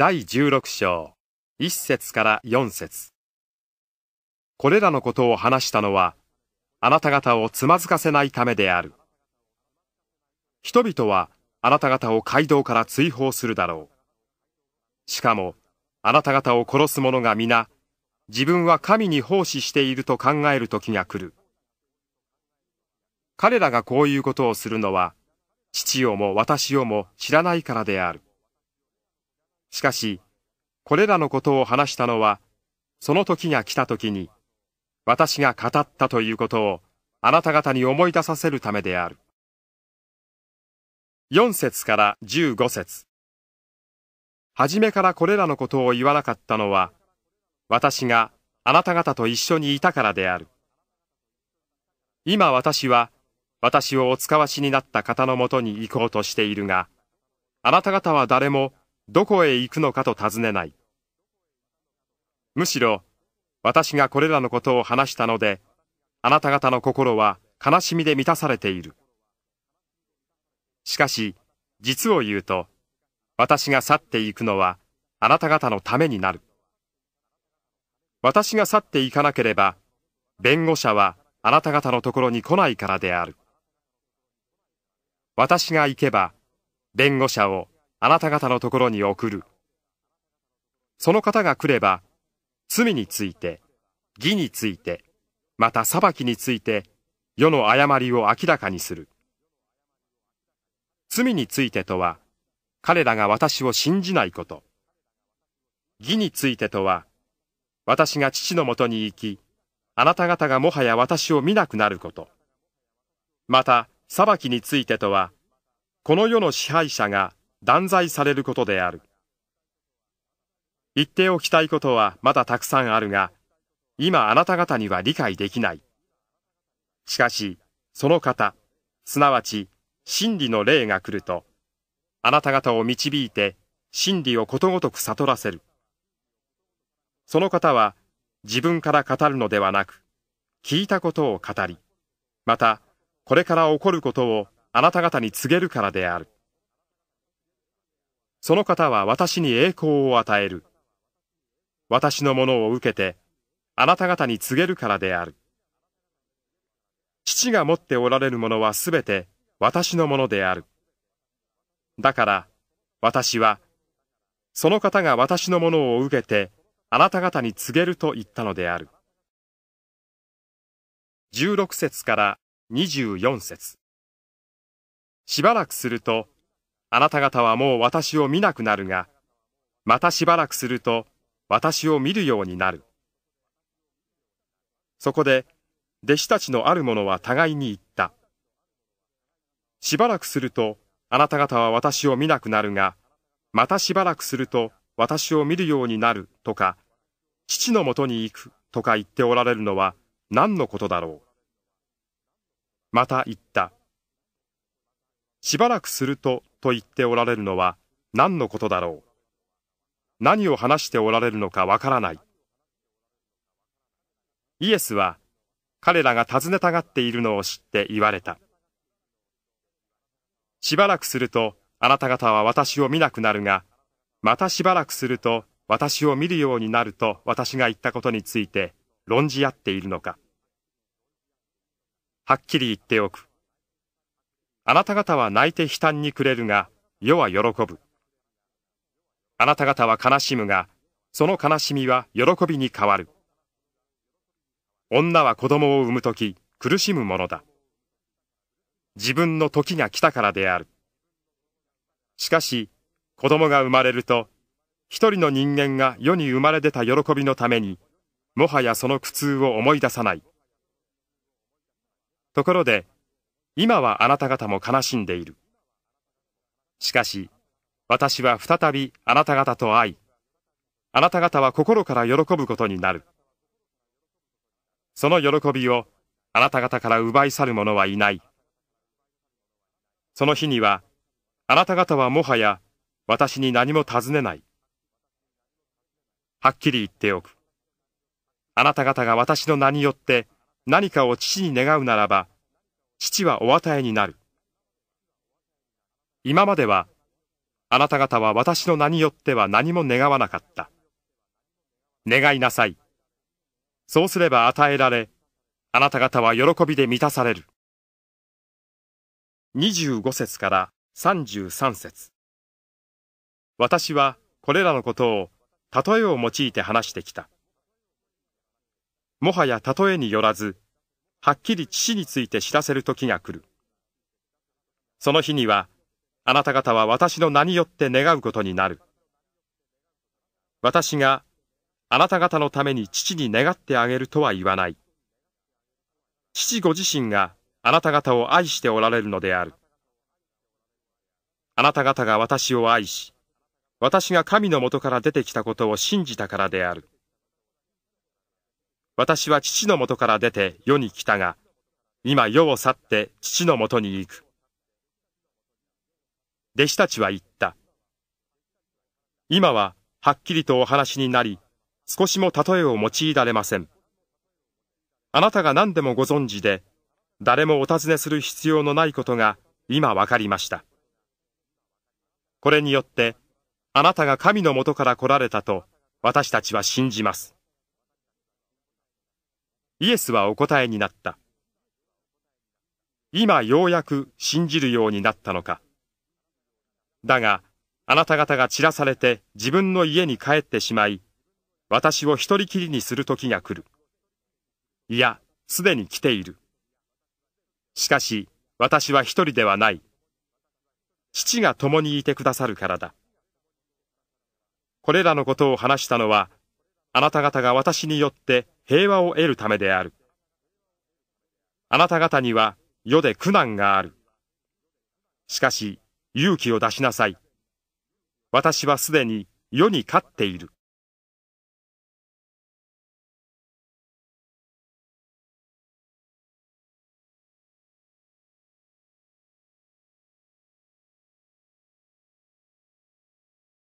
第十六章一節から四節これらのことを話したのは、あなた方をつまずかせないためである。人々はあなた方を街道から追放するだろう。しかも、あなた方を殺す者が皆、自分は神に奉仕していると考える時が来る。彼らがこういうことをするのは、父をも私をも知らないからである。しかし、これらのことを話したのは、その時が来た時に、私が語ったということを、あなた方に思い出させるためである。四節から十五節はじめからこれらのことを言わなかったのは、私があなた方と一緒にいたからである。今私は、私をお使わしになった方のもとに行こうとしているが、あなた方は誰もどこへ行くのかと尋ねない。むしろ、私がこれらのことを話したので、あなた方の心は悲しみで満たされている。しかし、実を言うと、私が去っていくのは、あなた方のためになる。私が去っていかなければ、弁護者はあなた方のところに来ないからである。私が行けば、弁護者をあなた方のところに送る。その方が来れば、罪について、義について、また裁きについて、世の誤りを明らかにする。罪についてとは、彼らが私を信じないこと。義についてとは、私が父のもとに行き、あなた方がもはや私を見なくなること。また、裁きについてとは、この世の支配者が断罪されることである。言っておきたいことはまだたくさんあるが、今あなた方には理解できない。しかし、その方、すなわち真理の霊が来ると、あなた方を導いて真理をことごとく悟らせる。その方は自分から語るのではなく、聞いたことを語り、また、これから起こることをあなた方に告げるからである。その方は私に栄光を与える。私のものを受けて、あなた方に告げるからである。父が持っておられるものはすべて私のものである。だから、私は、その方が私のものを受けて、あなた方に告げると言ったのである。16節から24節しばらくすると、あなた方はもう私を見なくなるが、またしばらくすると私を見るようになる。そこで、弟子たちのある者は互いに言った。しばらくすると、あなた方は私を見なくなるが、またしばらくすると私を見るようになるとか、父のもとに行くとか言っておられるのは何のことだろう。また言った。しばらくするとと言っておられるのは何のことだろう。何を話しておられるのかわからない。イエスは彼らが尋ねたがっているのを知って言われた。しばらくするとあなた方は私を見なくなるが、またしばらくすると私を見るようになると私が言ったことについて論じ合っているのか。はっきり言っておく。あなた方は泣いて悲嘆に暮れるが、世は喜ぶ。あなた方は悲しむが、その悲しみは喜びに変わる。女は子供を産むとき、苦しむものだ。自分の時が来たからである。しかし、子供が生まれると、一人の人間が世に生まれ出た喜びのために、もはやその苦痛を思い出さない。ところで、今はあなた方も悲しんでいる。しかし、私は再びあなた方と会い、あなた方は心から喜ぶことになる。その喜びをあなた方から奪い去る者はいない。その日には、あなた方はもはや私に何も尋ねない。はっきり言っておく。あなた方が私の名によって何かを父に願うならば、父はお与えになる。今までは、あなた方は私の名によっては何も願わなかった。願いなさい。そうすれば与えられ、あなた方は喜びで満たされる。二十五節から三十三節私はこれらのことを例えを用いて話してきた。もはや例えによらず、はっきり父について知らせる時が来る。その日には、あなた方は私の名によって願うことになる。私があなた方のために父に願ってあげるとは言わない。父ご自身があなた方を愛しておられるのである。あなた方が私を愛し、私が神のもとから出てきたことを信じたからである。私は父のもとから出て世に来たが、今世を去って父のもとに行く。弟子たちは言った。今ははっきりとお話になり、少しも例えを用いられません。あなたが何でもご存知で、誰もお尋ねする必要のないことが今わかりました。これによって、あなたが神のもとから来られたと私たちは信じます。イエスはお答えになった。今ようやく信じるようになったのか。だが、あなた方が散らされて自分の家に帰ってしまい、私を一人きりにする時が来る。いや、すでに来ている。しかし、私は一人ではない。父が共にいてくださるからだ。これらのことを話したのは、あなた方が私によって平和を得るためである。あなた方には世で苦難がある。しかし、勇気を出しなさい。私はすでに世に勝っている。